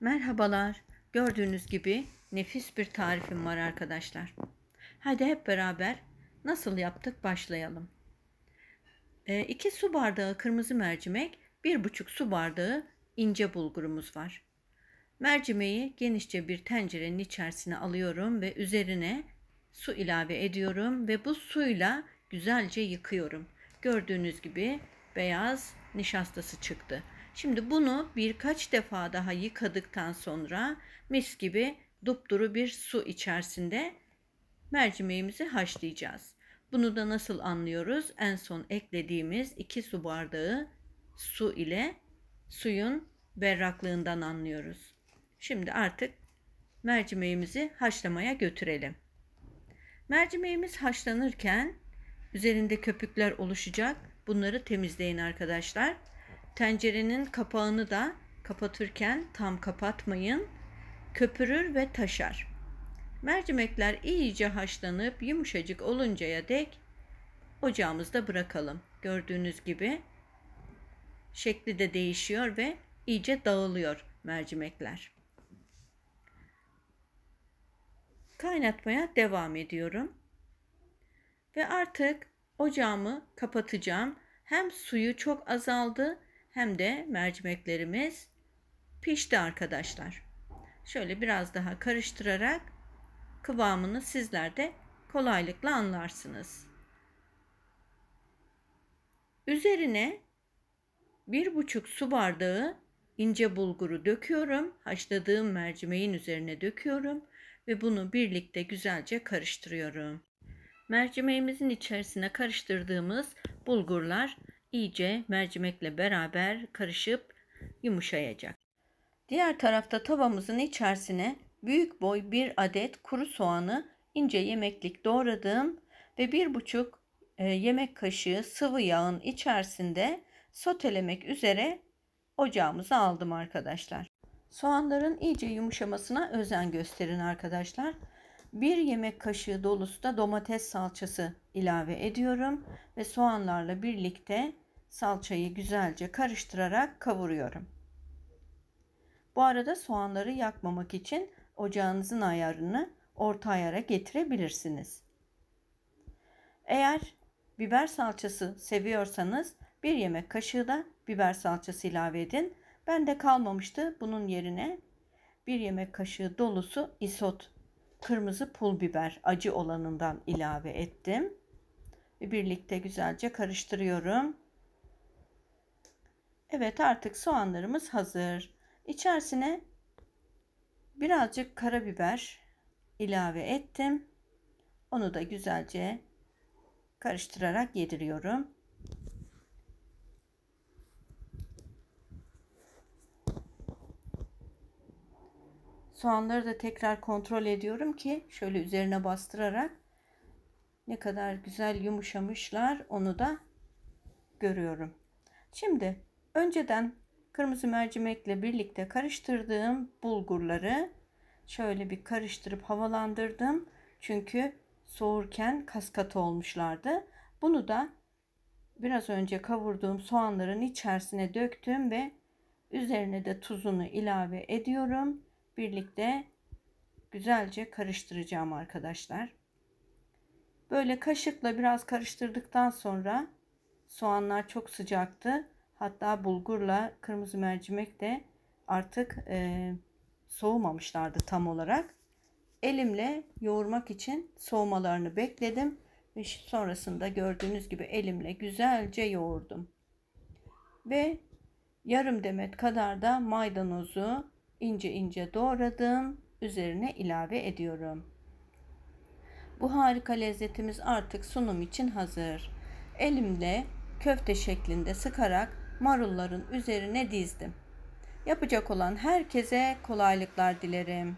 Merhabalar. Gördüğünüz gibi nefis bir tarifim var arkadaşlar. Hadi hep beraber nasıl yaptık başlayalım. 2 e, ee, su bardağı kırmızı mercimek, 1,5 su bardağı ince bulgurumuz var. Mercimeği genişçe bir tencerenin içerisine alıyorum ve üzerine su ilave ediyorum ve bu suyla güzelce yıkıyorum. Gördüğünüz gibi beyaz nişastası çıktı. Şimdi bunu birkaç defa daha yıkadıktan sonra mis gibi dupduru bir su içerisinde mercimeğimizi haşlayacağız. Bunu da nasıl anlıyoruz? En son eklediğimiz 2 su bardağı su ile suyun berraklığından anlıyoruz. Şimdi artık mercimeğimizi haşlamaya götürelim. Mercimeğimiz haşlanırken üzerinde köpükler oluşacak. Bunları temizleyin arkadaşlar. Tencerenin kapağını da kapatırken tam kapatmayın. Köpürür ve taşar. Mercimekler iyice haşlanıp yumuşacık oluncaya dek ocağımızda bırakalım. Gördüğünüz gibi şekli de değişiyor ve iyice dağılıyor mercimekler. Kaynatmaya devam ediyorum. Ve artık ocağımı kapatacağım. Hem suyu çok azaldı hem de mercimeklerimiz pişti arkadaşlar. Şöyle biraz daha karıştırarak kıvamını sizler de kolaylıkla anlarsınız. Üzerine bir buçuk su bardağı ince bulguru döküyorum. Haşladığım mercimeğin üzerine döküyorum ve bunu birlikte güzelce karıştırıyorum. Mercimeğimizin içerisine karıştırdığımız bulgurlar iyice mercimekle beraber karışıp yumuşayacak. Diğer tarafta tavamızın içerisine büyük boy bir adet kuru soğanı ince yemeklik doğradım ve bir buçuk e, yemek kaşığı sıvı yağın içerisinde sotelemek üzere ocağımıza aldım arkadaşlar. Soğanların iyice yumuşamasına özen gösterin arkadaşlar. Bir yemek kaşığı dolusu da domates salçası ilave ediyorum ve soğanlarla birlikte salçayı güzelce karıştırarak kavuruyorum. Bu arada soğanları yakmamak için ocağınızın ayarını orta ayara getirebilirsiniz. Eğer biber salçası seviyorsanız bir yemek kaşığı da biber salçası ilave edin. Ben de kalmamıştı. Bunun yerine bir yemek kaşığı dolusu isot kırmızı pul biber acı olanından ilave ettim. Birlikte güzelce karıştırıyorum. Evet artık soğanlarımız hazır. İçerisine birazcık karabiber ilave ettim. Onu da güzelce karıştırarak yediriyorum. Soğanları da tekrar kontrol ediyorum ki şöyle üzerine bastırarak ne kadar güzel yumuşamışlar onu da görüyorum. Şimdi Önceden kırmızı mercimekle birlikte karıştırdığım bulgurları şöyle bir karıştırıp havalandırdım. Çünkü soğurken kaskat olmuşlardı. Bunu da biraz önce kavurduğum soğanların içerisine döktüm ve üzerine de tuzunu ilave ediyorum. Birlikte güzelce karıştıracağım arkadaşlar. Böyle kaşıkla biraz karıştırdıktan sonra soğanlar çok sıcaktı. Hatta bulgurla kırmızı mercimek de artık e, soğumamışlardı tam olarak. Elimle yoğurmak için soğumalarını bekledim. Ve sonrasında gördüğünüz gibi elimle güzelce yoğurdum. Ve yarım demet kadar da maydanozu ince ince doğradım. Üzerine ilave ediyorum. Bu harika lezzetimiz artık sunum için hazır. Elimle köfte şeklinde sıkarak marulların üzerine dizdim. Yapacak olan herkese kolaylıklar dilerim.